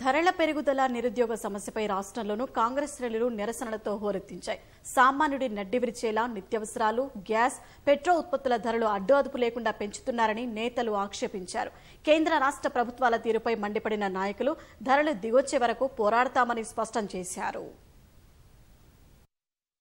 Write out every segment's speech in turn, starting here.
ధరల పెరుగుదల నిరుద్యోగ సమస్యపై రాష్ట్రంలోనూ కాంగ్రెస్ శ్రేణులు నిరసనలతో హోరెత్తించాయి సామాన్యుడి నడ్డి విరిచేలా నిత్యవసరాలు గ్యాస్ పెట్రో ఉత్పత్తుల ధరలు అడ్డు అదుపు లేకుండా పెంచుతున్నారని నేతలు ఆక్షేపించారు కేంద్ర రాష్ట్ర ప్రభుత్వాల తీరుపై మండిపడిన నాయకులు ధరలు దిగొచ్చే వరకు పోరాడతామని స్పష్టం చేశారు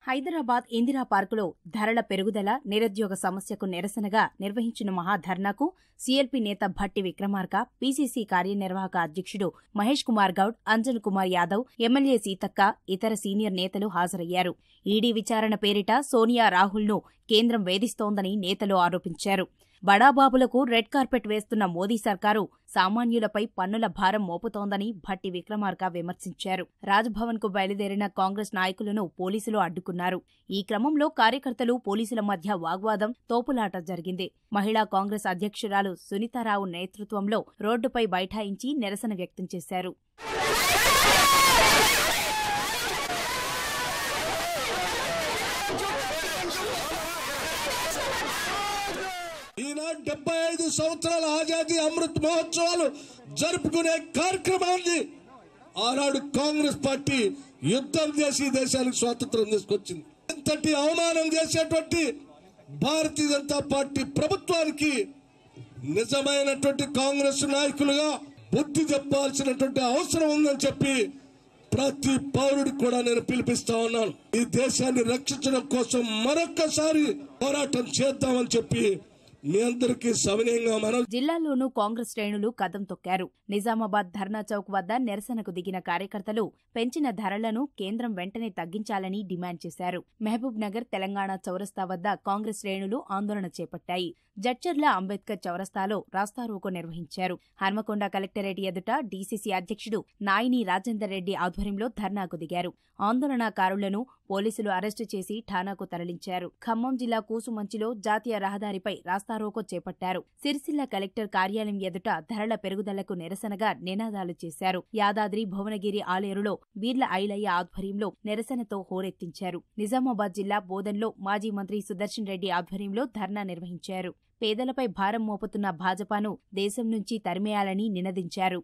హైదరాబాద్ ఇందిరా పార్కులో ధరల పెరుగుదల నిరుద్యోగ సమస్యకు నిరసనగా నిర్వహించిన మహాధర్నాకు సీఎల్పీ నేత భట్టి విక్రమార్క పీసీసీ కార్యనిర్వాహక అధ్యక్షుడు మహేష్ కుమార్ గౌడ్ అంజన్ కుమార్ యాదవ్ ఎమ్మెల్యే సీతక్క ఇతర సీనియర్ నేతలు హాజరయ్యారు ఈడీ విచారణ పేరిట సోనియా రాహుల్ను కేంద్రం వేధిస్తోందని నేతలు ఆరోపించారు బడాబాబులకు రెడ్ కార్పెట్ వేస్తున్న మోదీ సర్కారు సామాన్యులపై పన్నుల భారం మోపుతోందని భట్టి విక్రమార్క విమర్శించారు రాజ్భవన్కు బయలుదేరిన కాంగ్రెస్ నాయకులను పోలీసులు అడ్డుకున్నారు ఈ క్రమంలో కార్యకర్తలు పోలీసుల మధ్య వాగ్వాదం తోపులాట జరిగింది మహిళా కాంగ్రెస్ అధ్యక్షురాలు సునీతారావు నేతృత్వంలో రోడ్డుపై బైఠాయించి నిరసన వ్యక్తం చేశారు డెబ్బై ఐదు సంవత్సరాల ఆజాదీ అమృత్ మహోత్సవాలు జరుపుకునే కార్యక్రమాన్ని ఆనాడు కాంగ్రెస్ పార్టీ యుద్ధం చేసి దేశానికి స్వాతంత్రం తీసుకొచ్చింది ఇంతటి అవమానం చేసేటువంటి భారతీయ జనతా పార్టీ ప్రభుత్వానికి నిజమైనటువంటి కాంగ్రెస్ నాయకులుగా బుద్ధి చెప్పాల్సినటువంటి అవసరం ఉందని చెప్పి ప్రతి పౌరుడికి కూడా నేను పిలిపిస్తా ఉన్నాను ఈ దేశాన్ని రక్షించడం కోసం మరొక్కసారి పోరాటం చేద్దామని చెప్పి జిల్లాలోనూ కాంగ్రెస్ శ్రేణులు కదం తొక్కారు నిజామాబాద్ ధర్నా చౌక్ వద్ద నిరసనకు దిగిన కార్యకర్తలు పెంచిన ధరలను కేంద్రం వెంటనే తగ్గించాలని డిమాండ్ చేశారు మహబూబ్ నగర్ తెలంగాణ చౌరస్తా వద్ద కాంగ్రెస్ శ్రేణులు ఆందోళన చేపట్టాయి జడ్చర్ల అంబేద్కర్ చౌరస్తాలో రాస్తారోకు నిర్వహించారు హన్మకొండ కలెక్టరేట్ ఎదుట డీసీసీ అధ్యక్షుడు నాయిని రాజేందర్ రెడ్డి ఆధ్వర్యంలో ధర్నాకు దిగారు ఆందోళనకారులను పోలీసులు అరెస్టు చేసి ఠానాకు తరలించారు ఖమ్మం జిల్లా కూసుమంచిలో జాతీయ రహదారిపై రాస్తారోకో చేపట్టారు సిరిసిల్ల కలెక్టర్ కార్యాలయం ఎదుట ధరల పెరుగుదలకు నిరసనగా నినాదాలు చేశారు యాదాద్రి భువనగిరి ఆలేరులో బీర్ల ఐలయ్య ఆధ్వర్యంలో నిరసనతో హోరెత్తించారు నిజామాబాద్ జిల్లా బోధన్లో మాజీ మంత్రి సుదర్శన్ రెడ్డి ఆధ్వర్యంలో ధర్నా నిర్వహించారు పేదలపై భారం మోపుతున్న భాజపాను దేశం నుంచి తరిమేయాలని నినదించారు